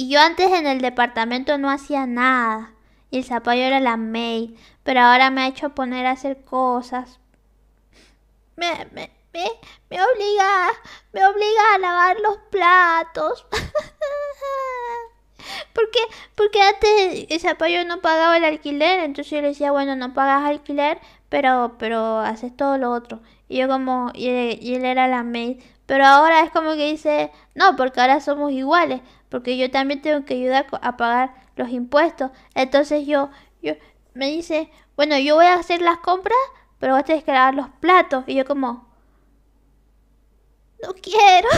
Y yo antes en el departamento no hacía nada. Y el zapallo era la maid. Pero ahora me ha hecho poner a hacer cosas. Me, me, me, obliga, me obliga a lavar los platos. porque, porque antes el zapallo no pagaba el alquiler. Entonces yo le decía, bueno, no pagas alquiler, pero, pero haces todo lo otro. Y yo como, él, y él era la maid. Pero ahora es como que dice, no, porque ahora somos iguales porque yo también tengo que ayudar a pagar los impuestos. Entonces yo, yo me dice, bueno, yo voy a hacer las compras, pero vos tenés que lavar los platos. Y yo como, no quiero.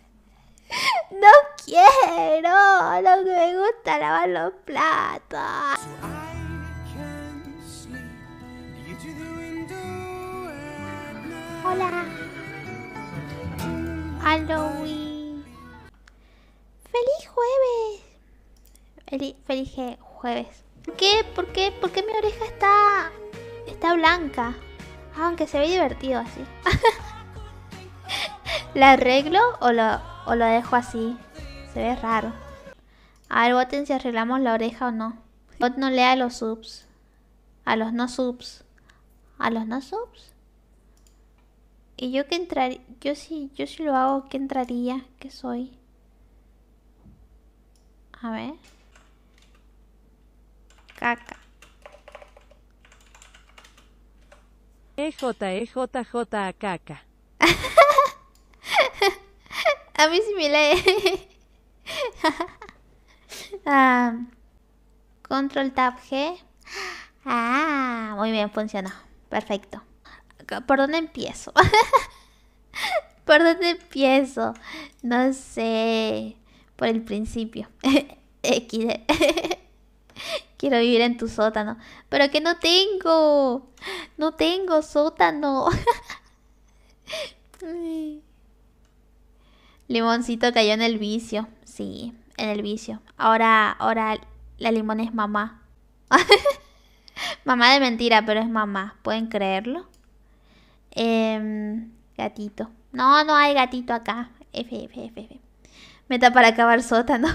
no quiero. Lo que me gusta lavar los platos. Hola. Halloween. ¡Feliz jueves! Feliz, jueves. ¿Por qué? ¿Por qué? ¿Por qué mi oreja está, está blanca? Ah, aunque se ve divertido así. ¿La arreglo o lo, dejo así? Se ve raro. A ver, voten si arreglamos la oreja o no. Bot no lea a los subs. A los no subs. A los no subs. Y yo que entraría. Yo sí, yo sí lo hago, ¿qué entraría? ¿Qué soy? A ver. Caca. E e j caca. A mí sí me lee. Ah, control Tab G. Ah, muy bien, funcionó. Perfecto. ¿Por dónde empiezo? ¿Por dónde empiezo? No sé por el principio. Quiero vivir en tu sótano. Pero que no tengo. No tengo sótano. Limoncito cayó en el vicio. Sí, en el vicio. Ahora, ahora la limón es mamá. mamá de mentira, pero es mamá. ¿Pueden creerlo? Em, gatito. No, no hay gatito acá. F, F, F, F. Meta para acabar sótano.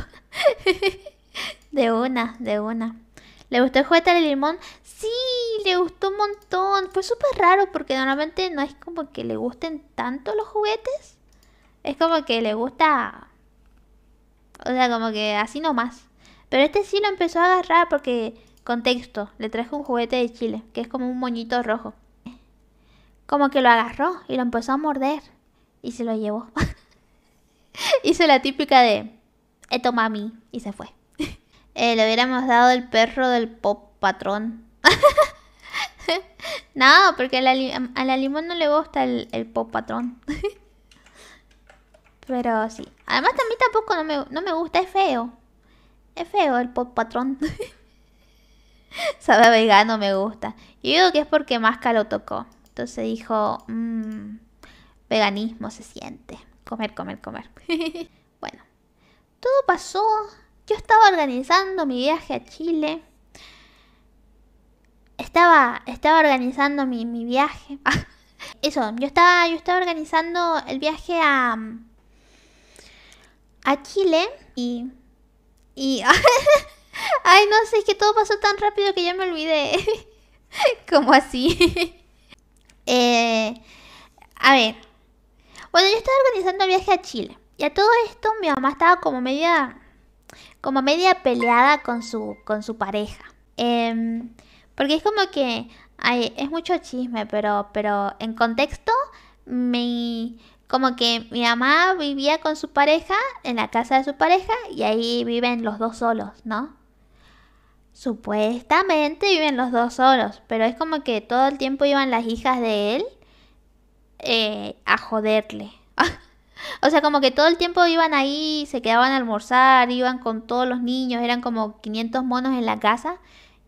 de una, de una. ¿Le gustó el juguete de limón? Sí, le gustó un montón. Fue súper raro porque normalmente no es como que le gusten tanto los juguetes. Es como que le gusta... O sea, como que así nomás. Pero este sí lo empezó a agarrar porque... Contexto, le trajo un juguete de Chile, que es como un moñito rojo. Como que lo agarró y lo empezó a morder. Y se lo llevó. hizo la típica de, eto mami, y se fue. Eh, le hubiéramos dado el perro del pop patrón. no, porque a la, limón no le gusta el, pop patrón. Pero sí. Además, también tampoco no me, gusta, es feo. Es feo el pop patrón. Sabe vegano, me gusta. Yo digo que es porque Masca lo tocó. Entonces dijo, mm, veganismo se siente comer, comer, comer. bueno, todo pasó. Yo estaba organizando mi viaje a Chile. Estaba, estaba organizando mi, viaje. Eso, yo estaba, yo estaba organizando el viaje a, a Chile y... y Ay, no sé, es que todo pasó tan rápido que ya me olvidé. Como así? Eh, a ver, bueno, yo estaba organizando el viaje a Chile. Y a todo esto mi mamá estaba como media, como media peleada con su, con su pareja. Em, porque es como que es mucho chisme, pero, pero en contexto, mi, como que mi mamá vivía con su pareja, en la casa de su pareja, y ahí viven los dos solos, ¿no? Supuestamente viven los dos solos, pero es como que todo el tiempo iban las hijas de él eh, a joderle. o sea, como que todo el tiempo iban ahí, se quedaban a almorzar, iban con todos los niños, eran como 500 monos en la casa.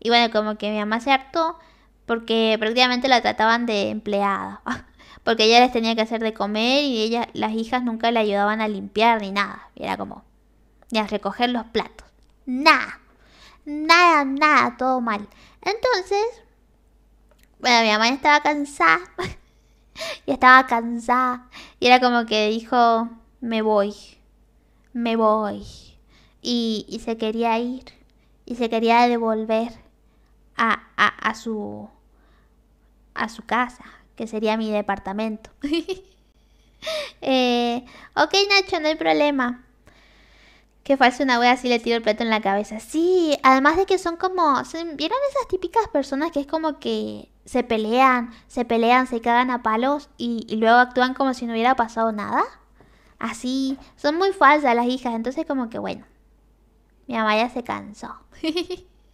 Y bueno, como que mi mamá se hartó porque prácticamente la trataban de empleada. porque ella les tenía que hacer de comer y ella, las hijas nunca le ayudaban a limpiar ni nada. Era como, ni a recoger los platos. Nada. Nada, nada, todo mal. Entonces, bueno, mi mamá estaba cansada y estaba cansada. Y era como que dijo, me voy, me voy. Y, se quería ir, y se quería devolver a, su, a su casa, que sería mi departamento. Eh, ok, Nacho, no hay problema. Que falso una wea así le tiro el plato en la cabeza. Sí, además de que son como. ¿Vieron esas típicas personas que es como que se pelean, se pelean, se cagan a palos y, luego actúan como si no hubiera pasado nada. Así, son muy falsas las hijas, entonces como que bueno, mi mamá ya se cansó.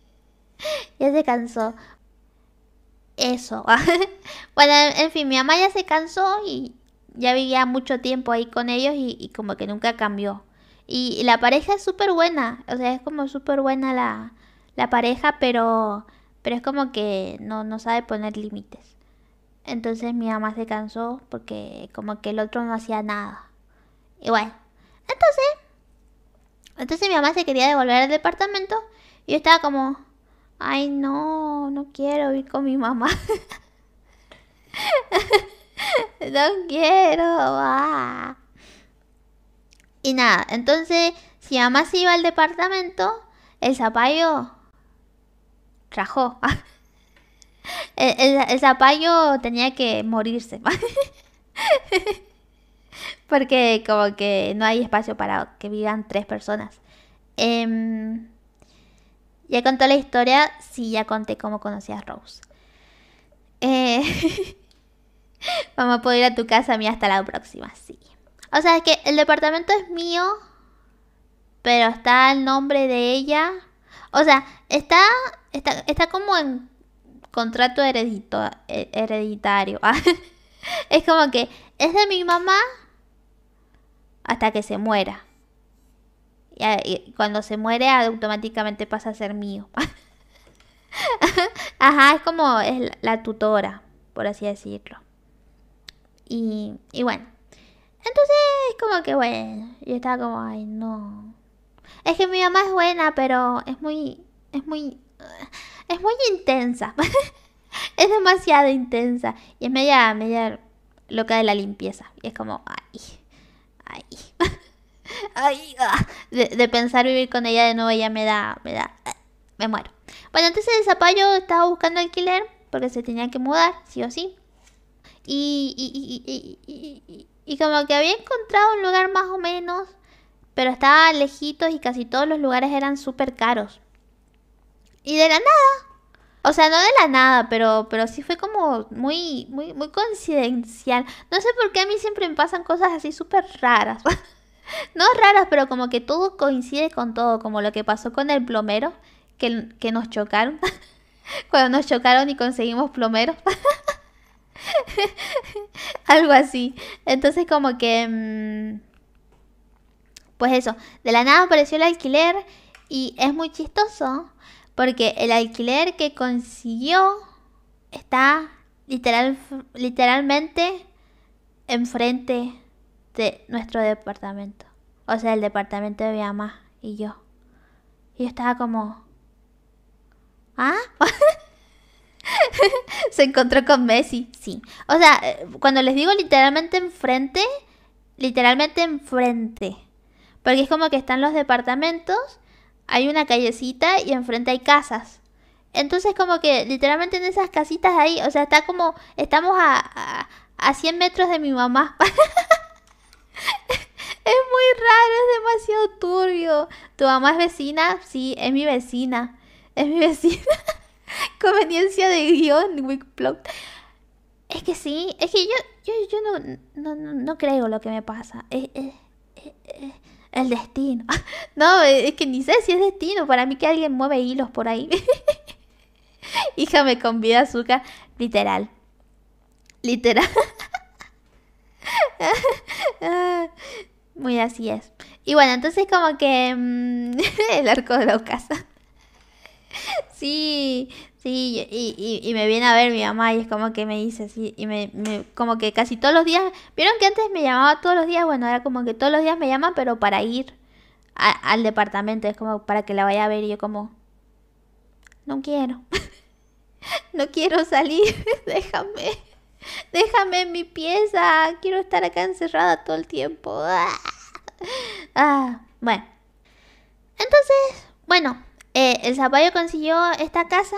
ya se cansó. Eso. bueno, en fin, mi mamá ya se cansó y ya vivía mucho tiempo ahí con ellos y, como que nunca cambió. Y, la pareja es súper buena, o sea, es como súper buena la pareja, pero pero es como que no, sabe poner límites. Entonces mi mamá se cansó porque como que el otro no hacía nada. Y bueno, entonces... Entonces mi mamá se quería devolver al departamento y yo estaba como, ay no, no quiero ir con mi mamá. no quiero, Y nada, entonces si mamá se iba al departamento, el zapallo rajó. El, zapallo tenía que morirse. Porque como que no hay espacio para que vivan tres personas. Em, ya conté la historia, sí, ya conté cómo conocí a Rose. Eh, vamos a poder ir a tu casa mía hasta la próxima, sí. O sea, es que el departamento es mío, pero está el nombre de ella o sea, está, está, está como en contrato heredito, eh, hereditario. es como que es de mi mamá hasta que se muera. Y cuando se muere automáticamente pasa a ser mío. Ajá, es como es la tutora, por así decirlo. Y, y bueno. Entonces, es como que bueno, yo estaba como, ay, no. Es que mi mamá es buena, pero es muy. Es muy. Es muy intensa. es demasiado intensa. Y es media, media loca de la limpieza. Y es como, ay, ay. ay ah. de, de, pensar vivir con ella de nuevo ya me da. Me da. Me muero. Bueno, antes el zapallo estaba buscando alquiler porque se tenía que mudar, sí o sí. Y, y, y, y, como que había encontrado un lugar más o menos pero estaba lejitos y casi todos los lugares eran súper caros. Y de la nada. O sea, no de la nada, pero, pero sí fue como muy, muy, muy coincidencial. No sé por qué a mí siempre me pasan cosas así súper raras. no raras, pero como que todo coincide con todo, como lo que pasó con el plomero, que, nos chocaron. Cuando nos chocaron y conseguimos plomero. Algo así. Entonces como que... Mm, pues eso, de la nada apareció el alquiler y es muy chistoso porque el alquiler que consiguió está literal, literalmente enfrente de nuestro departamento. O sea, el departamento de mi mamá y yo. Y yo estaba como... ¿Ah? Se encontró con Messi, sí. O sea, eh, cuando les digo literalmente enfrente, literalmente enfrente. Porque es como que están los departamentos, hay una callecita y enfrente hay casas. Entonces como que literalmente en esas casitas ahí, o sea, está como, estamos a, a, 100 metros de mi mamá. es muy raro, es demasiado turbio. ¿Tu mamá es vecina? Sí, es mi vecina. Es mi vecina. Conveniencia de guión, Wickplot. Es que sí, es que yo, yo, yo no, no, creo lo que me pasa. es, el destino. No, es que ni sé si es destino. Para mí que alguien mueve hilos por ahí. Hija me convida azúcar. Literal. Literal. Muy así es. Y bueno, entonces como que mm, el arco de la casa. Sí, Sí, y, y, me viene a ver mi mamá y es como que me dice así, y me, como que casi todos los días, vieron que antes me llamaba todos los días, bueno, era como que todos los días me llama pero para ir al departamento, es como para que la vaya a ver y yo como, no quiero, no quiero salir, déjame, déjame en mi pieza, quiero estar acá encerrada todo el tiempo. Ah, bueno, entonces, bueno, eh, el zapallo consiguió esta casa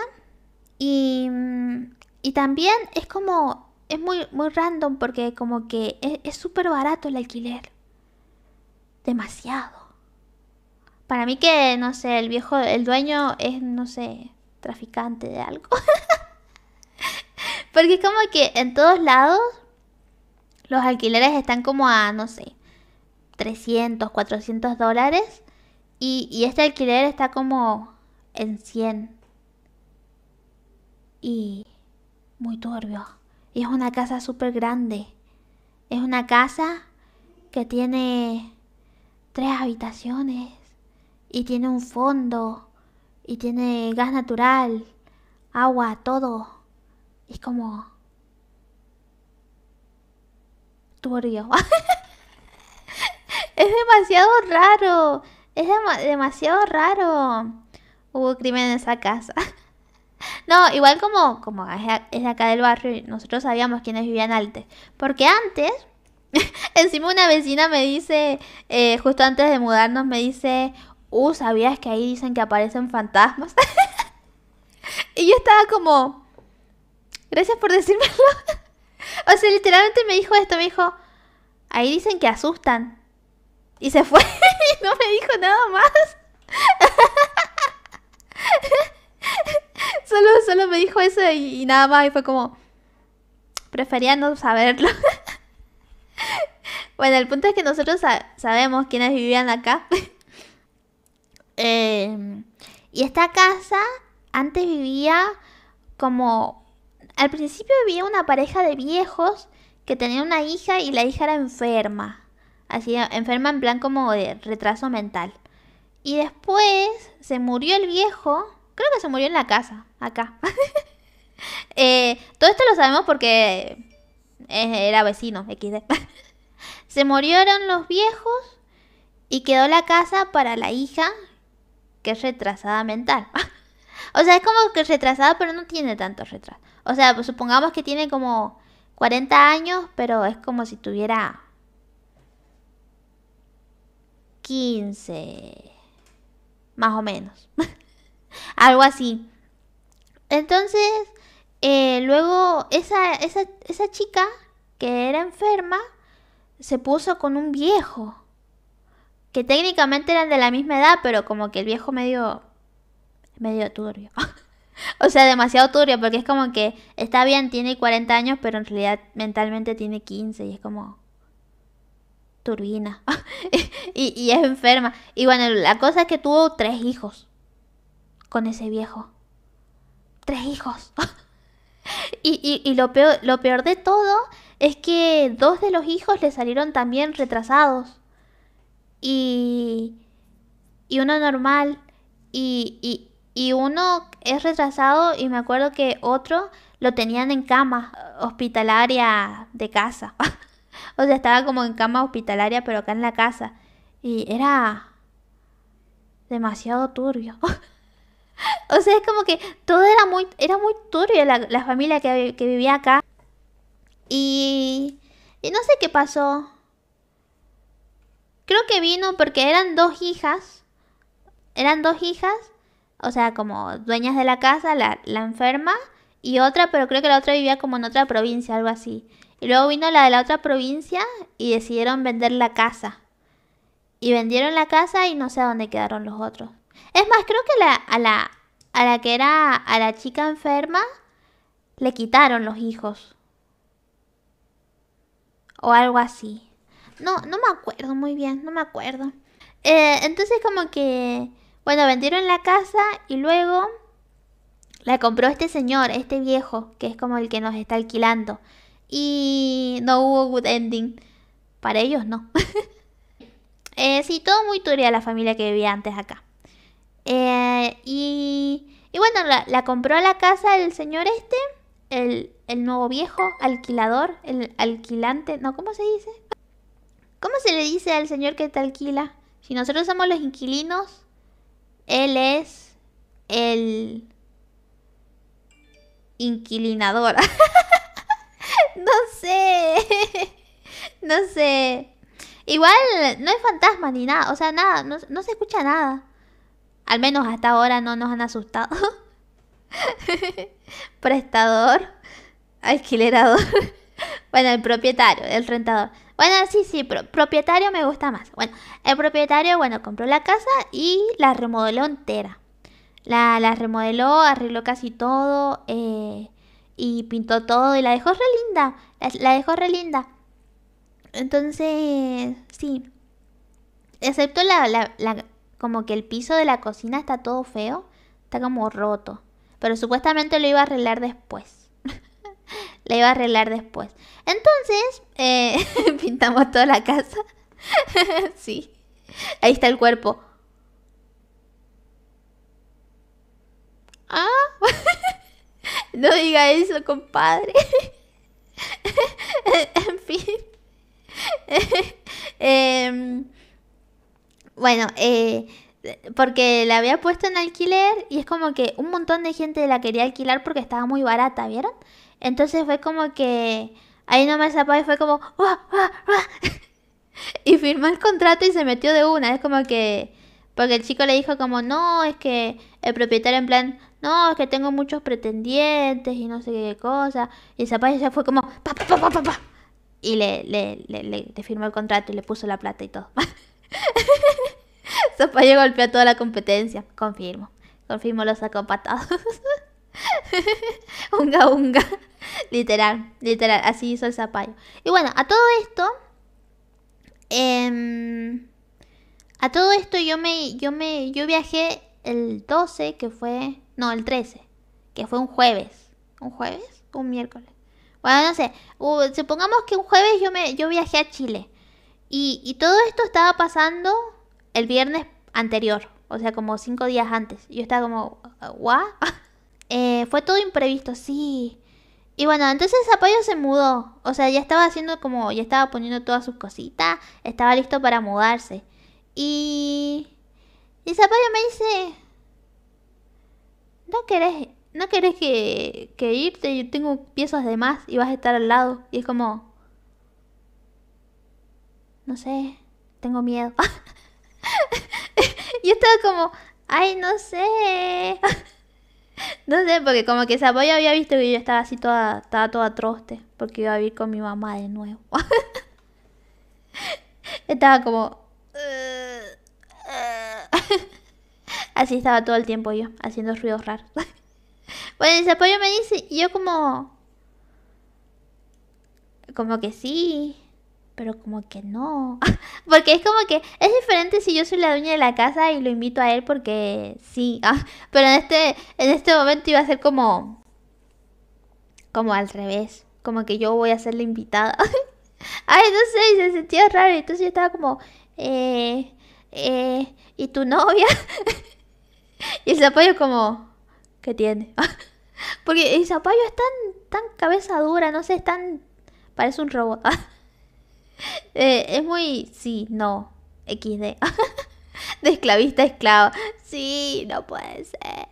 Mm, y, también es como, es muy, muy random porque como que es súper barato el alquiler. Demasiado. Para mí que, no sé, el viejo, el dueño es, no sé, traficante de algo. Porque como que en todos lados los alquileres están como a, no sé, 300, 400 dólares. Y, y este alquiler está como en 100 y muy turbio. Y es una casa súper grande. Es una casa que tiene tres habitaciones y tiene un fondo y tiene gas natural, agua, todo. Es como turbio. es demasiado raro. Es demasiado raro. Hubo crimen en esa casa. No, igual como, como es acá del barrio y nosotros sabíamos quiénes vivían antes. Porque antes, encima una vecina me dice, eh, justo antes de mudarnos, me dice, uh, ¿sabías que ahí dicen que aparecen fantasmas? y yo estaba como, gracias por decírmelo. o sea, literalmente me dijo esto, me dijo, ahí dicen que asustan. Y se fue y no me dijo nada más. Solo, solo me dijo eso y, nada más. Y fue como. Prefería no saberlo. bueno, el punto es que nosotros sabemos quiénes vivían acá. Em, y esta casa antes vivía como. Al principio vivía una pareja de viejos que tenía una hija y la hija era enferma. Así, enferma en plan como de retraso mental. Y después se murió el viejo que se murió en la casa, acá. Eh, todo esto lo sabemos porque eh, era vecino, XD. se murieron los viejos y quedó la casa para la hija, que es retrasada mental. o sea, es como que retrasada, pero no tiene tanto retraso. O sea, pues supongamos que tiene como 40 años, pero es como si tuviera 15, más o menos. Algo así. Entonces, eh, luego esa, chica que era enferma se puso con un viejo. Que técnicamente eran de la misma edad, pero como que el viejo medio. medio turbio. o sea, demasiado turbio, porque es como que está bien, tiene 40 años, pero en realidad mentalmente tiene 15 y es como. turbina. y es enferma. Y bueno, la cosa es que tuvo tres hijos con ese viejo. Tres hijos. y, y, y lo, peor, lo de todo es que dos de los hijos le salieron también retrasados. Y, y uno normal. Y, y uno es retrasado y me acuerdo que otro lo tenían en cama hospitalaria de casa. o sea, estaba como en cama hospitalaria, pero acá en la casa. Y era demasiado turbio. O sea, es como que todo era muy, era muy turbio la, familia que, que, vivía acá. Y, y no sé qué pasó. Creo que vino porque eran dos hijas. Eran dos hijas. O sea, como dueñas de la casa, la, la enferma y otra, pero creo que la otra vivía como en otra provincia, algo así. Y luego vino la de la otra provincia y decidieron vender la casa. Y vendieron la casa y no sé a dónde quedaron los otros. Es más, creo que a, la, a la que era a la chica enferma le quitaron los hijos. O algo así. No, no me acuerdo muy bien, no me acuerdo. Eh, entonces como que, bueno, vendieron la casa y luego la compró este señor, este viejo, que es como el que nos está alquilando. Y no hubo good ending. Para ellos no. Eh, sí, todo muy turia la familia que vivía antes acá. Eh, y, bueno, la, compró a la casa el señor este, el, nuevo viejo, alquilador, el alquilante, no, ¿cómo se dice? ¿Cómo se le dice al señor que te alquila? Si nosotros somos los inquilinos, él es el inquilinador. no sé. no sé. Igual no es fantasma ni nada. O sea, nada. No, no se escucha nada. Al menos hasta ahora no nos han asustado. Prestador, alquilerador. bueno, el propietario, el rentador. Bueno, sí, sí, propietario me gusta más. Bueno, el propietario, bueno, compró la casa y la remodeló entera. La, remodeló, arregló casi todo eh, y pintó todo y la dejó re linda. La, dejó re linda. Entonces, sí. Excepto la, como que el piso de la cocina está todo feo, está como roto. Pero supuestamente lo iba a arreglar después. lo iba a arreglar después. Entonces, eh, pintamos toda la casa. sí. Ahí está el cuerpo. Ah, no diga eso, compadre. en fin. eh, bueno, eh, porque la había puesto en alquiler y es como que un montón de gente la quería alquilar porque estaba muy barata, ¿vieron? Entonces fue como que ahí nomás me fue como... y firmó el contrato y se metió de una. Es como que... Porque el chico le dijo como, no, es que el propietario en plan, no, es que tengo muchos pretendientes y no sé qué cosa. Y el ya fue como, Y le, le, le firmó el contrato y le puso la plata y todo. Zapallo golpeó toda la competencia. Confirmo. Confirmo, los sacó patados. unga, unga. Literal, literal. Así hizo el Zapallo. Y bueno, a todo esto. Em, a todo esto yo me, yo me. Yo viajé el 12, que fue. No, el 13. Que fue un jueves. ¿Un jueves? Un miércoles. Bueno, no sé. supongamos que un jueves yo me yo viajé a Chile. Y, todo esto estaba pasando el viernes anterior, o sea, como cinco días antes. Yo estaba como, uh, ¿what? Eh, fue todo imprevisto, sí. Y bueno, entonces Zapallo se mudó. O sea, ya estaba haciendo como, ya estaba poniendo todas sus cositas, estaba listo para mudarse. Y. Y Zapallo me dice. No querés, no querés que, que irte, yo tengo piezas de más y vas a estar al lado. Y es como no sé, tengo miedo. Yo estaba como, ay, no sé. no sé, porque como que Zapoyo había visto que yo estaba así toda, estaba toda troste, porque iba a vivir con mi mamá de nuevo. estaba como... así estaba todo el tiempo yo, haciendo ruidos raros. bueno, el me dice, yo como... Como que sí, pero como que no. porque es como que es diferente si yo soy la dueña de la casa y lo invito a él porque sí. Ah, pero en este, en este momento iba a ser como. como al revés. Como que yo voy a ser la invitada. Ay, no sé, se sentía raro. Entonces yo estaba como. eh, eh ¿y tu novia? y el zapallo como. ¿Qué tiene? porque el zapallo es tan, tan cabeza dura, no sé, es tan. Parece un robot. Eh, es muy, sí, no, XD. de esclavista a esclavo. Sí, no puede ser.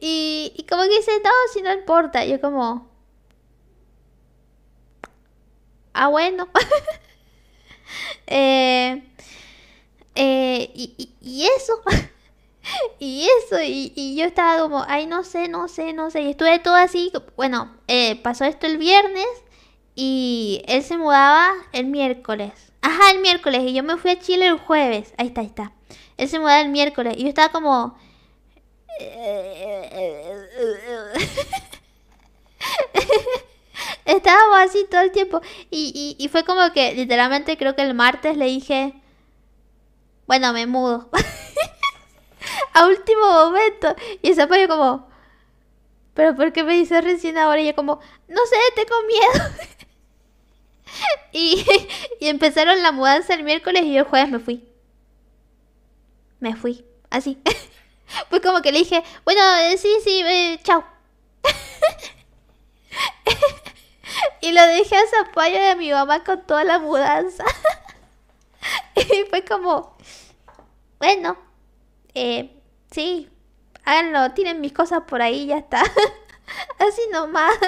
Y, y como que dice, todo si no importa. Yo como... Ah, bueno. Eh, eh, y, y, eso. y eso. Y, y, yo estaba como, ay, no sé, no sé, no sé. Y estuve todo así. Bueno, pasó esto el viernes. Y él se mudaba el miércoles. Ajá, el miércoles. Y yo me fui a Chile el jueves. Ahí está, ahí está. Él se mudaba el miércoles. Y yo estaba como... Estábamos así todo el tiempo. Y, fue como que literalmente creo que el martes le dije, bueno, me mudo. a último momento. Y se fue como, pero ¿por qué me dices recién ahora? Y yo como, no sé, tengo miedo. y, empezaron la mudanza el miércoles y yo el jueves me fui. Me fui, así. Fue como que le dije, bueno, eh, sí, sí, eh, chao. y lo dejé a Zapallo de mi mamá con toda la mudanza. y fue como, bueno, eh, sí, háganlo, tienen mis cosas por ahí, ya está. Así nomás.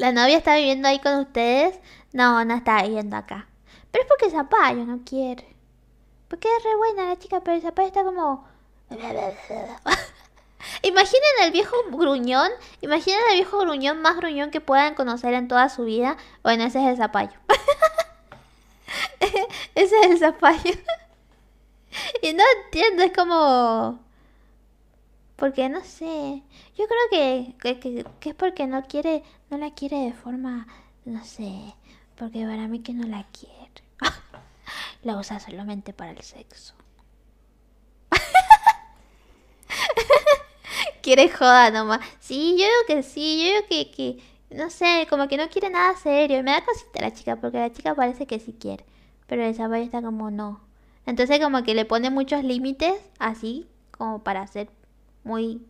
¿La novia está viviendo ahí con ustedes? No, no está viviendo acá. Pero es porque Zapallo no quiere. Porque es re buena la chica, pero Zapallo está como... Imaginen el viejo gruñón, imaginen el viejo gruñón más gruñón que puedan conocer en toda su vida. Bueno, ese es el zapallo. ese es el zapallo. y no entiendo, es como porque no sé, yo creo que, es porque no quiere, no la quiere de forma, no sé, porque para mí que no la quiere. la usa solamente para el sexo. quiere joda nomás. Sí, yo digo que sí, yo digo que, no sé, como que no quiere nada serio. me da cosita la chica, porque la chica parece que sí quiere. Pero el zapallo está como no. Entonces como que le pone muchos límites así, como para hacer muy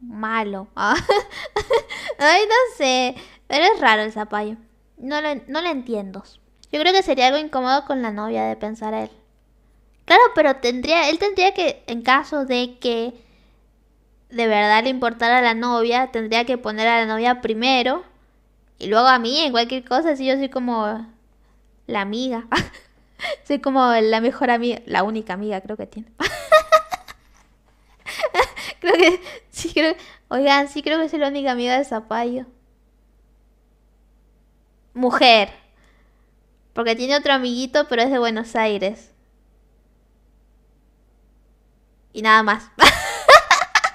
malo. Ay, no sé, pero es raro el zapallo. No lo, no entiendo. Yo creo que sería algo incómodo con la novia de pensar él. Claro, pero tendría, él tendría que, en caso de que de verdad le importara a la novia, tendría que poner a la novia primero y luego a mí en cualquier cosa, si yo soy como la amiga. soy como la mejor amiga, la única amiga creo que tiene. sí creo, oigan, sí creo que soy la única amiga de Zapallo. Mujer. Porque tiene otro amiguito, pero es de Buenos Aires. Y nada más.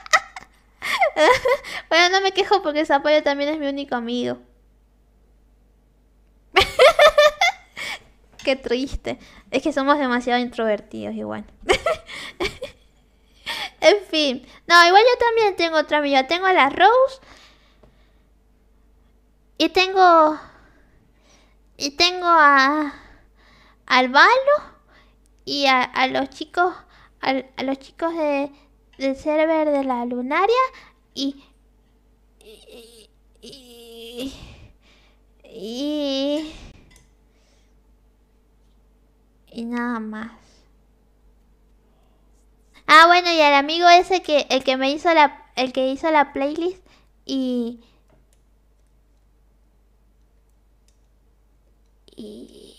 bueno, no me quejo porque Zapallo también es mi único amigo. Qué triste. Es que somos demasiado introvertidos igual. En fin. No, igual yo también tengo otra amiga. Tengo a la Rose. Y tengo. Y tengo a. Al Balo. Y a, los chicos. A, los chicos de, del server de la lunaria. y, y, y nada más. Ah, bueno, y el amigo ese que el que me hizo la el que hizo la playlist y y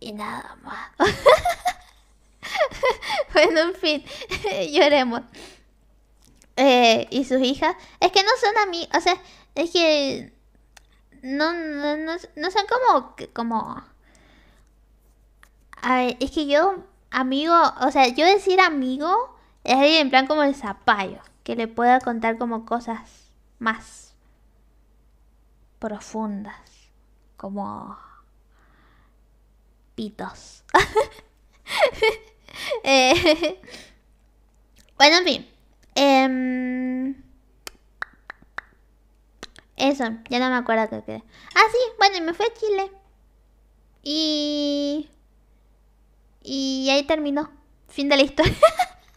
y nada más. bueno, en fin, lloremos. Eh, y sus hijas, es que no son a mí, o sea, es que no, no, no, son como como a ver, es que yo amigo, o sea, yo decir amigo es alguien en plan como el zapallo, que le pueda contar como cosas más profundas, como pitos. Eh, bueno, en fin. Em, eso, ya no me acuerdo qué quedé. Ah, sí, bueno, me fui a Chile. Y... Y ahí terminó. Fin de la historia.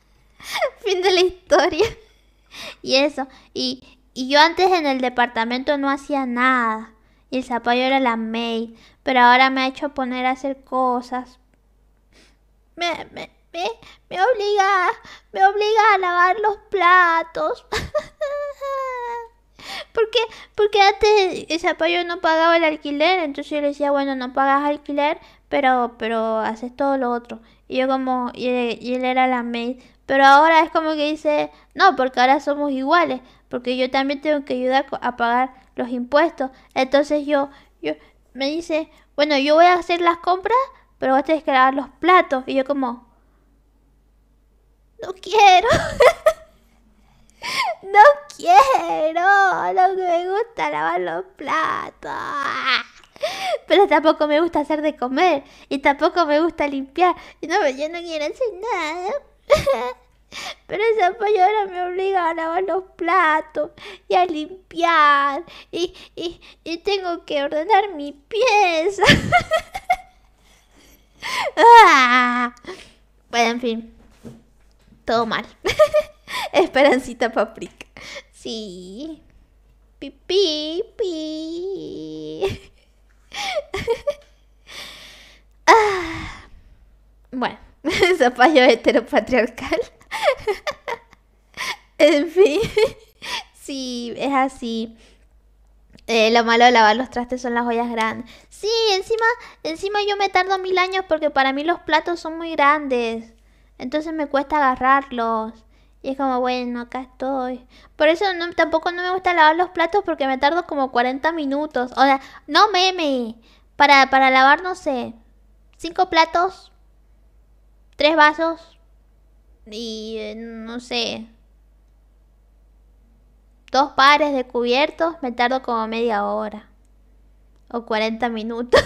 fin de la historia. y eso. Y, yo antes en el departamento no hacía nada. Y el zapallo era la maid. Pero ahora me ha hecho poner a hacer cosas. Me, me, me, obliga. Me obliga a lavar los platos. porque Porque antes el zapallo no pagaba el alquiler. Entonces yo le decía, bueno, no pagas alquiler pero, pero haces todo lo otro. Y yo como, y, él era la maid, pero ahora es como que dice, no, porque ahora somos iguales, porque yo también tengo que ayudar a pagar los impuestos. Entonces yo, yo, me dice, bueno, yo voy a hacer las compras, pero vos tenés que lavar los platos. Y yo como, no quiero. no quiero. Lo que me gusta lavar los platos. Pero tampoco me gusta hacer de comer. Y tampoco me gusta limpiar. Y no, yo no quiero hacer nada. Pero esa apoyo ahora me obliga a lavar los platos y a limpiar. Y, tengo que ordenar mi pieza. Ah. Bueno, en fin. Todo mal. Esperancita paprika. Sí. Pipi, pi. Zapallo heteropatriarcal. en fin, sí, es así. Eh, lo malo de lavar los trastes son las ollas grandes. Sí, encima, encima yo me tardo mil años porque para mí los platos son muy grandes. Entonces me cuesta agarrarlos. Y es como, bueno, acá estoy. Por eso tampoco no me gusta lavar los platos porque me tardo como 40 minutos. O sea, no meme. Para, para lavar, no sé, cinco platos, tres vasos y eh, no sé, dos pares de cubiertos, me tardo como media hora o 40 minutos.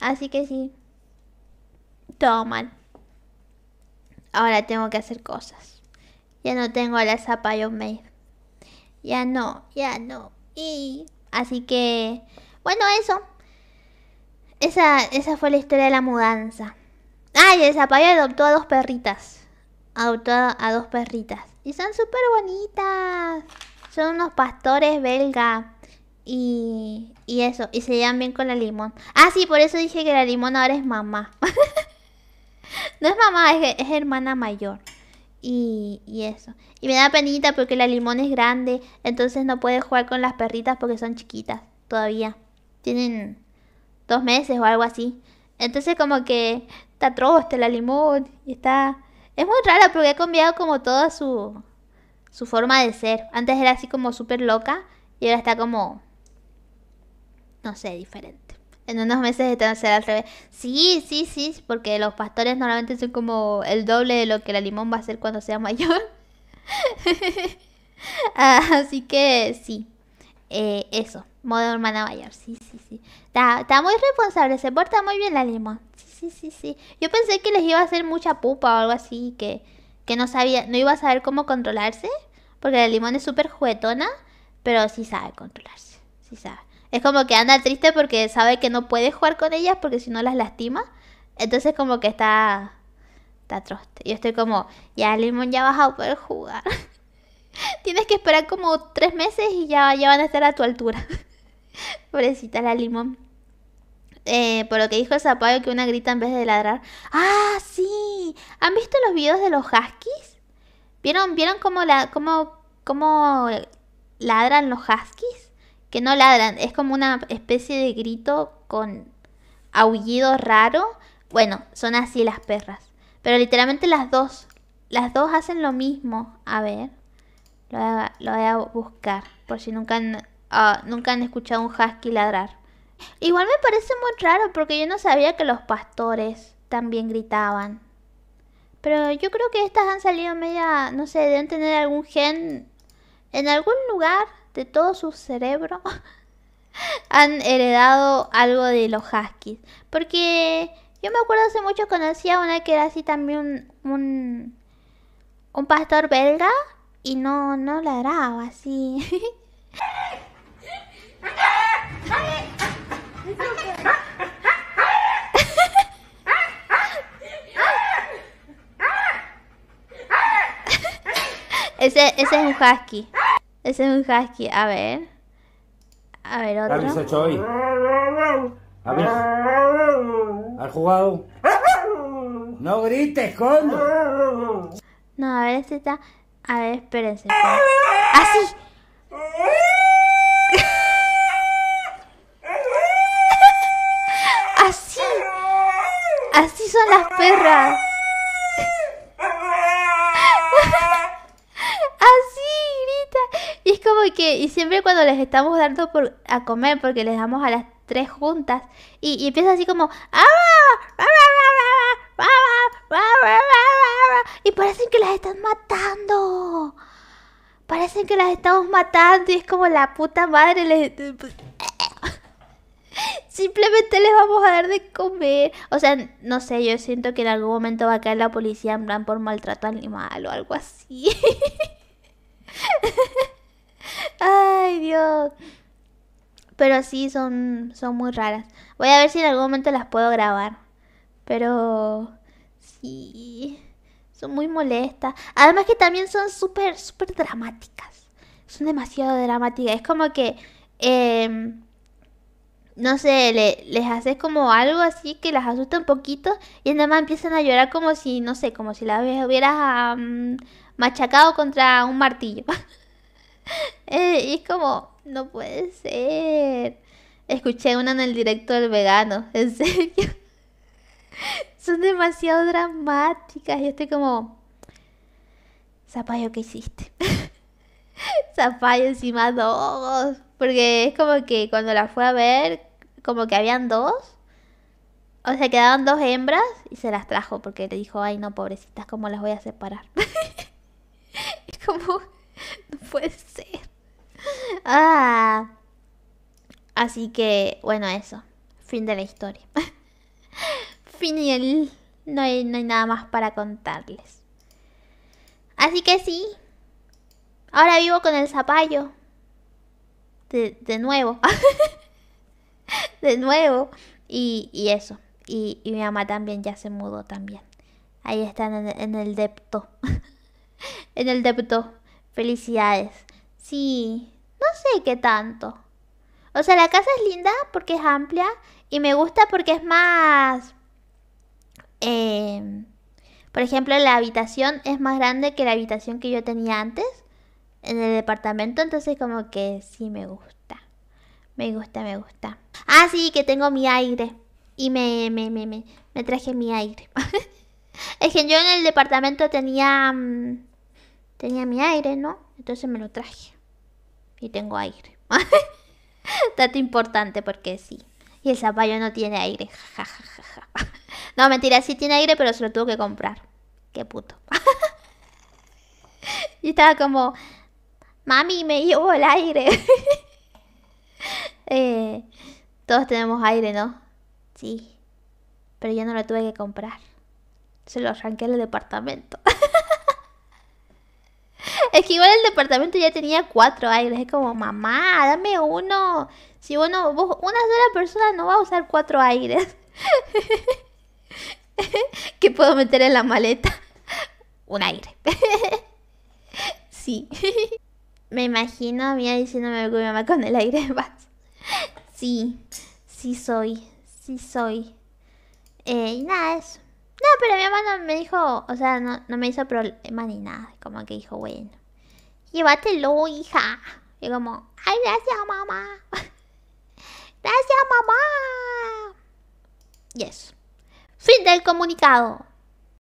Así que sí, todo mal. Ahora tengo que hacer cosas. Ya no tengo la zapa yo made. Ya no, ya no. Y así que bueno, eso. Esa, esa fue la historia de la mudanza. Ah, y el zapallo adoptó a dos perritas. Adoptó a, dos perritas. Y son súper bonitas. Son unos pastores belga. Y, eso. Y se llevan bien con la limón. Ah, sí, por eso dije que la limón ahora es mamá. no es mamá, es, es hermana mayor. Y, y, eso. Y me da penita porque la limón es grande. Entonces no puede jugar con las perritas porque son chiquitas todavía tienen dos meses o algo así. Entonces como que está troste la limón y está... Es muy rara porque ha cambiado como toda su, su forma de ser. Antes era así como súper loca y ahora está como... No sé, diferente. En unos meses está ser al revés. Sí, sí, sí, porque los pastores normalmente son como el doble de lo que la limón va a ser cuando sea mayor. así que sí, eh, eso. Modo hermana mayor, sí, sí, sí. Está, está, muy responsable, se porta muy bien la limón. Sí, sí, sí, sí. Yo pensé que les iba a hacer mucha pupa o algo así, que, no sabía, no iba a saber cómo controlarse, porque la limón es súper juguetona, pero sí sabe controlarse, sí sabe. Es como que anda triste porque sabe que no puede jugar con ellas porque si no las lastima. Entonces como que está, está triste Yo estoy como, ya limón ya vas a poder jugar. Tienes que esperar como tres meses y ya, ya van a estar a tu altura. Pobrecita la limón. Eh, por lo que dijo el zapallo que una grita en vez de ladrar. ¡Ah, sí! ¿Han visto los videos de los huskies? ¿Vieron, ¿vieron cómo, la, ladran los huskies? Que no ladran, es como una especie de grito con aullido raro. Bueno, son así las perras. Pero literalmente las dos, las dos hacen lo mismo. A ver, lo voy a, buscar por si nunca Ah, nunca han escuchado un husky ladrar. Igual me parece muy raro porque yo no sabía que los pastores también gritaban. Pero yo creo que estas han salido media, no sé, deben tener algún gen en algún lugar de todo su cerebro. han heredado algo de los huskies. Porque yo me acuerdo hace mucho conocía una que era así también un, un, pastor belga y no, no ladraba así. ese, ese es un husky. Ese es un husky. A ver. A ver, otro. ¿Qué hoy? A ver. ¿Has jugado? No grites, coño. No, a ver, este está... A ver, espérense. ¡Así! Ah, son las perras. Así grita. Y es como que, y siempre cuando les estamos dando por, a comer, porque les damos a las tres juntas, y, empieza así como... Y parecen que las están matando. Parecen que las estamos matando y es como la puta madre les... Simplemente les vamos a dar de comer. O sea, no sé, yo siento que en algún momento va a caer la policía en plan por maltrato animal o algo así. Ay, Dios. Pero sí, son, son muy raras. Voy a ver si en algún momento las puedo grabar. Pero sí, son muy molestas. Además que también son súper, súper dramáticas. Son demasiado dramáticas. Es como que... Em, no sé, les haces como algo así que las asusta un poquito y nada más empiezan a llorar como si, no sé, como si las hubieras machacado contra un martillo. Eh, y es como, no puede ser. Escuché una en el directo del vegano, en serio. Son demasiado dramáticas. Y estoy como, Zapallo, ¿qué hiciste? Zapallo encima dos. Porque es como que cuando la fue a ver, como que habían dos. O sea, quedaban dos hembras y se las trajo porque le dijo, ay no, pobrecitas, ¿cómo las voy a separar? es como, no puede ser. Ah. Así que, bueno, eso. Fin de la historia. Fin No el no hay nada más para contarles. Así que sí. Ahora vivo con el zapallo. De, de nuevo. de nuevo. Y, y eso. Y, mi mamá también ya se mudó también. Ahí están en, el depto. en el depto. Felicidades. Sí, no sé qué tanto. O sea, la casa es linda porque es amplia y me gusta porque es más... Em, por ejemplo, la habitación es más grande que la habitación que yo tenía antes en el departamento, entonces como que sí me gusta. Me gusta, me gusta. Ah, sí, que tengo mi aire. Y me, me, traje mi aire. es que yo en el departamento tenía... Mm, tenía mi aire, ¿no? Entonces me lo traje. Y tengo aire. Tanto importante porque sí. Y el zapallo no tiene aire. no, mentira, sí tiene aire, pero se lo tuvo que comprar. Qué puto. y estaba como, mami, me llevo el aire. Eh, todos tenemos aire, ¿no? Sí. Pero yo no lo tuve que comprar. Se lo arranqué al departamento. es que igual el departamento ya tenía cuatro aires. Es como, mamá, dame uno. Si uno, una sola persona no va a usar cuatro aires. ¿Qué puedo meter en la maleta? Un aire. sí. Me imagino a mí diciéndome con mi mamá con el aire en sí, sí soy, sí soy. Eh, y nada, eso. No, pero mi mamá no me dijo, o sea, no, me hizo problema ni nada. Como que dijo, bueno, llévatelo, hija. Y como, ay, gracias, mamá. gracias, mamá. Yes. Fin del comunicado.